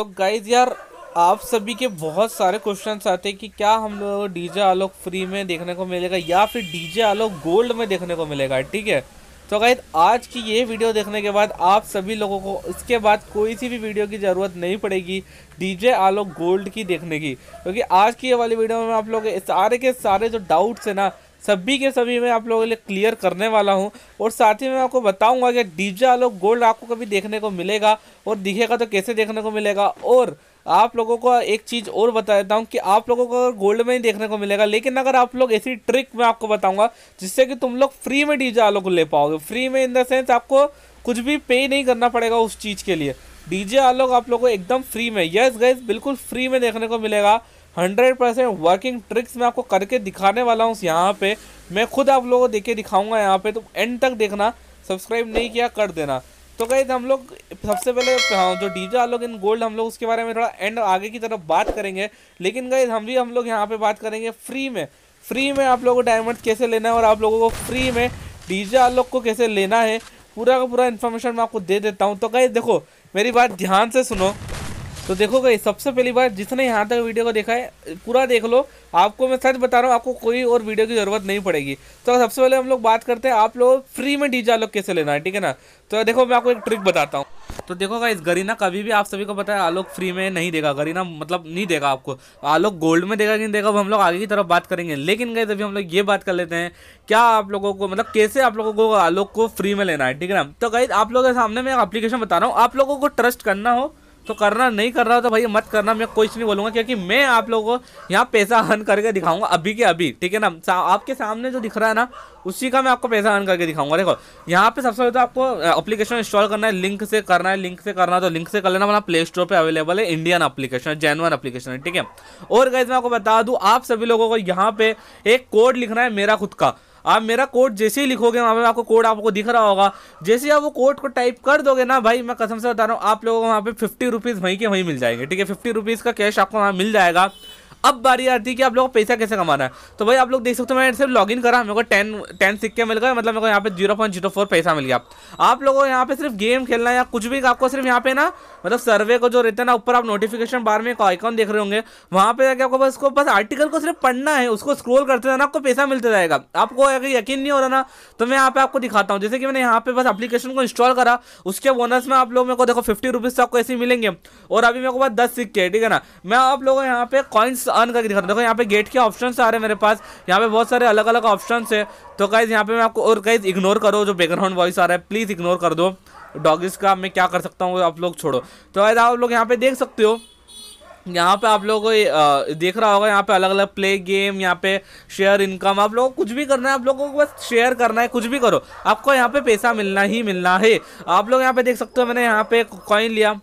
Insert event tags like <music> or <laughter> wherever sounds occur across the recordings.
तो गाइज यार आप सभी के बहुत सारे क्वेश्चन आते हैं कि क्या हम लोगों को डीजे आलोक फ्री में देखने को मिलेगा या फिर डीजे आलोक गोल्ड में देखने को मिलेगा ठीक है तो गाइज आज की ये वीडियो देखने के बाद आप सभी लोगों को इसके बाद कोई सी भी वीडियो की ज़रूरत नहीं पड़ेगी डीजे आलोक गोल्ड की देखने की क्योंकि आज की ये वाली वीडियो में आप लोग सारे के सारे जो डाउट्स हैं ना सभी के सभी मैं आप लोगों के लिए क्लियर करने वाला हूँ और साथ ही मैं आपको बताऊँगा कि डीजे आलोक गोल्ड आपको कभी देखने को मिलेगा और दिखेगा तो कैसे देखने को मिलेगा और आप लोगों को एक चीज़ और बता देता हूँ कि आप लोगों को गोल्ड में ही देखने को मिलेगा लेकिन अगर आप लोग ऐसी ट्रिक मैं आपको बताऊँगा जिससे कि तुम लोग फ्री में डीजे आलो को ले पाओगे फ्री में इन द सेंस आपको कुछ भी पे नहीं करना पड़ेगा उस चीज़ के लिए डीजे आलोक आप लोगों को एकदम फ्री में यस गैस बिल्कुल फ्री में देखने को मिलेगा हंड्रेड परसेंट वर्किंग ट्रिक्स मैं आपको करके दिखाने वाला हूँ यहाँ पे मैं खुद आप लोगों को देख के दिखाऊंगा यहाँ पे तो एंड तक देखना सब्सक्राइब नहीं किया कर देना तो गई हम लोग सबसे पहले हाँ, जो डीजे आलोक इन गोल्ड हम लोग उसके बारे में थोड़ा एंड आगे की तरफ बात करेंगे लेकिन गई हम भी हम लोग यहाँ पे बात करेंगे फ्री में फ्री में आप लोगों को डायमंड कैसे लेना है और आप लोगों को फ्री में डीजे आलोक को कैसे लेना है पूरा का पूरा इन्फॉर्मेशन मैं आपको दे देता हूँ तो गई देखो मेरी बात ध्यान से सुनो तो देखो गई सबसे पहली बार जिसने यहाँ तक वीडियो को देखा है पूरा देख लो आपको मैं सच बता रहा हूँ आपको कोई और वीडियो की ज़रूरत नहीं पड़ेगी तो सबसे पहले हम लोग बात करते हैं आप लोग फ्री में डीजे आलोक कैसे लेना है ठीक है ना तो देखो मैं आपको एक ट्रिक बताता हूँ तो देखो इस गरीना कभी भी आप सभी को पता है आलोक फ्री में नहीं देगा गरीना मतलब नहीं देगा आपको आलोक गोल्ड में देगा कि नहीं देगा वो हम लोग आगे की तरफ बात करेंगे लेकिन गए तभी हम लोग ये बात कर लेते हैं क्या आप लोगों को मतलब कैसे आप लोगों को आलोक को फ्री में लेना है ठीक है ना तो गई आप लोगों के सामने मैं एप्लीकेशन बता रहा हूँ आप लोगों को ट्रस्ट करना हो तो करना नहीं कर रहा हो तो भाई मत करना मैं कुछ नहीं बोलूँगा क्योंकि मैं आप लोगों को यहाँ पैसा अर्न करके दिखाऊंगा अभी के अभी ठीक है ना सा, आपके सामने जो दिख रहा है ना उसी का मैं आपको पैसा अर्न करके दिखाऊंगा देखो यहाँ पे सबसे पहले तो आपको एप्लीकेशन इंस्टॉल करना है लिंक से करना है लिंक से करना है तो लिंक से कर लेना मतलब प्ले स्टोर पर अवेलेबल है इंडियन अपलीकेशन है जेनवन अपलीकेशन है ठीक है और गैस मैं आपको बता दूँ आप सभी लोगों को यहाँ पे एक कोड लिखना है मेरा खुद का आप मेरा कोड जैसे ही लिखोगे वहाँ पे आपको कोड आपको दिख रहा होगा जैसे ही आप वो कोड को टाइप कर दोगे ना भाई मैं कसम से बता रहा हूँ आप लोगों को वहाँ पे फिफ्टी रुपीज़ वहीं के वहीं मिल जाएंगे ठीक है फिफ्टी रुपीज़ का कैश आपको वहाँ मिल जाएगा अब बारी आती है कि आप लोग पैसा कैसे कमाना है तो भाई आप लोग देख सकते हो मैंने सिर्फ इन करा मेरे को टेन टेन सिक्के मिल गए मतलब मेरे को यहाँ पे जीरो पॉइंट जीरो फोर पैसा मिल गया आप लोगों को यहाँ पे सिर्फ गेम खेलना या कुछ भी आपको सिर्फ यहाँ पे ना मतलब सर्वे को जो रहता है ना ऊपर आप नोटिफिकेशन बार में एक आइकॉन देख रहे होंगे वहाँ पे जाके आपको बस उसको बस आर्टिकल को सिर्फ पढ़ना है उसको स्क्रोल करते जाना आपको पैसा मिलता जाएगा आपको अगर यकीन नहीं हो रहा ना तो मैं यहाँ पे आपको दिखाता हूँ जैसे कि मैंने यहाँ पे बस अपलीकेशन को इंस्टॉल करा उसके बोनस में आप लोग मेरे को देखो फिफ्टी रुपीज़ तो आपको ऐसे मिलेंगे और अभी मेरे को पास दस सिक्के ठीक है ना मैं आप लोगों यहाँ पे कॉइन्स ऑन करके दिखा हूँ देखो यहाँ पे गेट के ऑप्शन आ रहे हैं मेरे पास यहाँ पे बहुत सारे अलग अलग ऑप्शन है तो गाइज यहाँ पे मैं आपको और गाइज इग्नोर करो जो बैकग्राउंड वॉइस आ रहा है प्लीज़ इग्नोर कर दो डॉगिस का मैं क्या कर सकता हूँ आप लोग छोड़ो तो गाइज आप लोग यहाँ पे देख सकते हो यहाँ पे आप लोगों को देख रहा होगा यहाँ पे अलग अलग प्ले गेम यहाँ पे शेयर इनकम आप लोगों को कुछ भी करना है आप लोगों को बस शेयर करना है कुछ भी करो आपको यहाँ पे पैसा मिलना ही मिलना है आप लोग यहाँ पे देख सकते हो मैंने यहाँ पे कॉइन लिया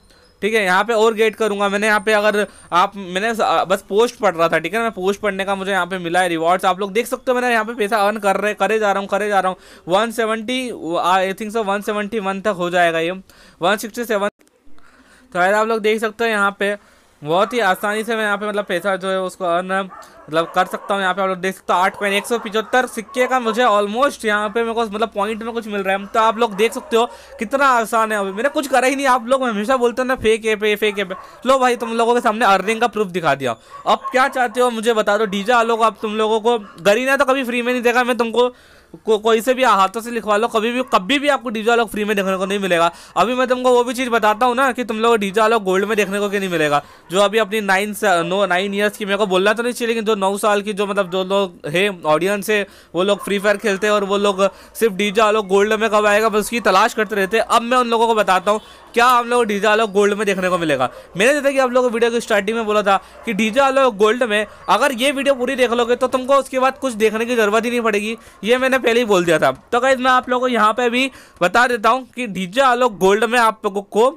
ठीक है यहाँ पे और गेट करूँगा मैंने यहाँ पे अगर आप मैंने बस पोस्ट पढ़ रहा था ठीक है मैं पोस्ट पढ़ने का मुझे यहाँ पे मिला है रिवॉर्ड्स आप लोग देख सकते हो मैंने यहाँ पे पैसा अर्न कर रहे करे जा रहा हूँ करे जा रहा हूँ one seventy I think so one seventy one तक हो जाएगा ये वन सिक्सटी सेवन तो आप लोग देख सकते हो यहाँ पे बहुत ही आसानी से मैं यहाँ पे मतलब पैसा जो है उसको अर्न मतलब कर सकता हूँ यहाँ पे आप लोग देख सकते हो आठ पॉइंट एक सौ पिचहत्तर सिक्के का मुझे ऑलमोस्ट यहाँ पे मेरे को मतलब पॉइंट में कुछ मिल रहा है तो आप लोग देख सकते हो कितना आसान है अभी मैंने कुछ करा ही नहीं आप लोग हमेशा बोलते हो ना फेक ए पे फेक ए पे लो भाई तुम लोगों के सामने अर्निंग का प्रूफ दिखा दिया अब क्या चाहते हो मुझे बता दो डीजा आलोक अब तुम लोगों को गरीना तो कभी फ्री में नहीं देगा मैं तुमको को, कोई से भी हाथों से लिखवा लो कभी भी कभी भी आपको डीजे अलॉग फ्री में देखने को नहीं मिलेगा अभी मैं तुमको वो भी चीज़ बताता हूँ ना कि तुम लोग डीजे अलॉग गोल्ड में देखने को क्यों नहीं मिलेगा जो अभी अपनी नाइन नो नाइन ईयर्स की मेरे को बोलना तो नहीं चाहिए लेकिन जो नौ साल की जो मतलब जो लोग है ऑडियंस है वो लोग फ्री फायर खेलते हैं और वो लोग सिर्फ डीजे अलॉग गोल्ड में कब आएगा बस उसकी तलाश करते रहते अब मैं उन लोगों को बताता हूँ क्या हम लोग डीजे आलोक गोल्ड में देखने को मिलेगा मैंने जैसे कि आप लोगों को वीडियो की स्टार्टिंग में बोला था कि डीजे आलोक गोल्ड में अगर ये वीडियो पूरी देख लोगे तो तुमको उसके बाद कुछ देखने की जरूरत ही नहीं पड़ेगी ये मैंने पहले ही बोल दिया था तो कहीं मैं आप लोग को यहाँ पर भी बता देता हूँ कि डीजे आलोक गोल्ड में आप लोगों को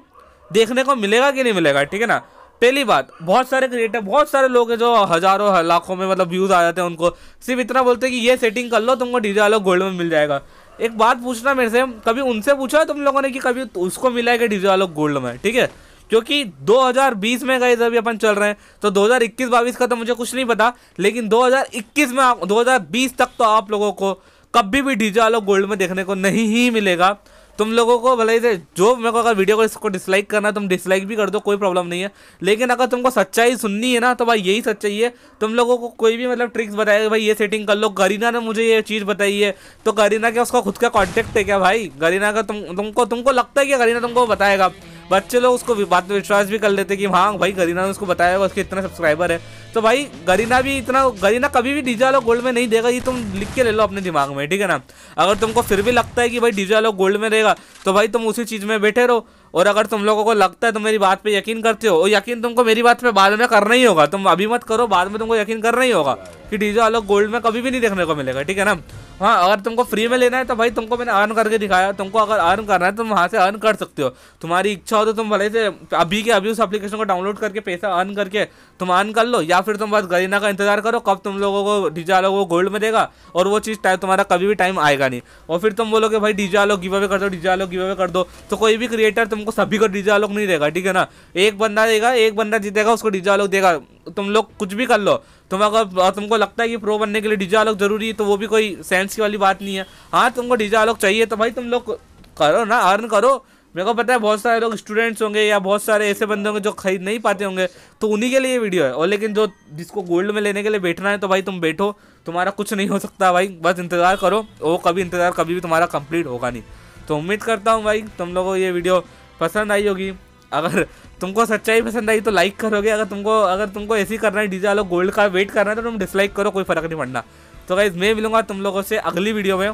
देखने को मिलेगा कि नहीं मिलेगा ठीक है ना पहली बात बहुत सारे क्रिएटर बहुत सारे लोग हैं जो हज़ारों लाखों में मतलब व्यूज़ आ जाते हैं उनको सिर्फ इतना बोलते हैं कि ये सेटिंग कर लो तुमको डीजे आलोक गोल्ड में मिल जाएगा एक बात पूछना मेरे से कभी उनसे पूछा तुम लोगों ने कि कभी तो उसको मिला है कि डीजे वालों गोल्ड में ठीक है क्योंकि 2020 में गए अभी अपन चल रहे हैं तो 2021 बाईस का तो मुझे कुछ नहीं पता लेकिन 2021 में 2020 तक तो आप लोगों को कभी भी डीजे वालों गोल्ड में देखने को नहीं ही मिलेगा तुम लोगों को भले ही से जो मेरे को अगर वीडियो को इसको डिसलाइक करना है तुम डिसलाइक भी कर दो कोई प्रॉब्लम नहीं है लेकिन अगर तुमको सच्चाई सुननी है ना तो भाई यही सच्चाई है तुम लोगों को कोई भी मतलब ट्रिक्स बताए भाई ये सेटिंग कर लो करीना ने मुझे ये चीज़ बताई है तो करीना क्या उसका खुद का कॉन्टेक्ट है क्या भाई करीना का तुम तुमको तुमको लगता है कि करीना तुमको बताएगा बच्चे लोग उसको बात में विश्वास भी कर लेते कि हाँ भाई गरीना ने उसको बताया हुआ उसके इतना सब्सक्राइबर है तो भाई गरीना भी इतना गरीना कभी भी डीजे आलो गोल्ड में नहीं देगा ये तुम लिख के ले लो अपने दिमाग में ठीक है ना अगर तुमको फिर भी लगता है कि भाई डीजे आलो गोल्ड में देगा तो भाई तुम उसी चीज़ में बैठे रहो और अगर तुम लोगों को लगता है तो मेरी बात पर यकीन करते हो और यकीन तुमको मेरी बात पर बाद में करना ही होगा तुम अभी मत करो बाद में तुमको यकीन करना ही होगा कि डीजे वाला गोल्ड में कभी भी नहीं देखने को मिलेगा ठीक है ना हाँ अगर तुमको फ्री में लेना है तो भाई तुमको मैंने अर्न करके दिखाया तुमको अगर अर्न करना है तो तुम वहाँ से अर्न कर सकते हो तुम्हारी इच्छा हो तो तुम भले से अभी के अभी उस एप्लीकेशन को डाउनलोड करके पैसा अर्न करके तुम अर्न कर लो या फिर तुम बस गरीना का इंतजार करो कब तुम लोगों को डीजे वालों को गोल्ड में देगा और वो चीज़ तुम्हारा कभी भी टाइम आएगा नहीं और फिर तुम बोलोगे भाई डीजे वालों गिव अवे कर दो डीजे वालों गिव अवे कर दो तो कोई भी क्रिएटर तुमको सभी को डीजे वालों नहीं देगा ठीक है ना एक बंदा देगा एक बंदा जीतेगा उसको डीजे वालों देगा तुम लोग कुछ भी कर लो तुम अगर तुमको लगता है कि प्रो बनने के लिए डीजे आलोक जरूरी है तो वो भी कोई सेंस की वाली बात नहीं है हाँ तुमको डीजे आलोक चाहिए तो भाई तुम लोग करो ना अर्न करो मेरे को पता है बहुत सारे लोग स्टूडेंट्स होंगे या बहुत सारे ऐसे बंदे होंगे जो खरीद नहीं पाते होंगे तो उन्हीं के लिए ये वीडियो है और लेकिन जो जिसको गोल्ड में लेने के लिए बैठना है तो भाई तुम बैठो तुम्हारा कुछ नहीं हो सकता भाई बस इंतज़ार करो वो कभी इंतज़ार कभी भी तुम्हारा कंप्लीट होगा नहीं तो उम्मीद करता हूँ भाई तुम लोगों को ये वीडियो पसंद आई होगी अगर तुमको सच्चाई पसंद आई तो लाइक करोगे अगर तुमको अगर तुमको ऐसे ही करना है डीजे वालों गोल्ड का वेट करना है तो तुम डिसलाइक करो कोई फ़र्क नहीं पड़ना तो गाइज़ मैं मिलूंगा तुम लोगों से अगली वीडियो में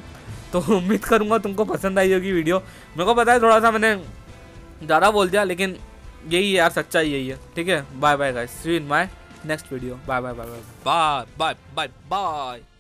तो <laughs> उम्मीद करूंगा तुमको पसंद आई होगी वीडियो मेरे को पता है थोड़ा सा मैंने ज़्यादा बोल दिया लेकिन यही है यार सच्चाई यही है ठीक है bye bye guys see in my next video bye bye bye bye bye bye bye bye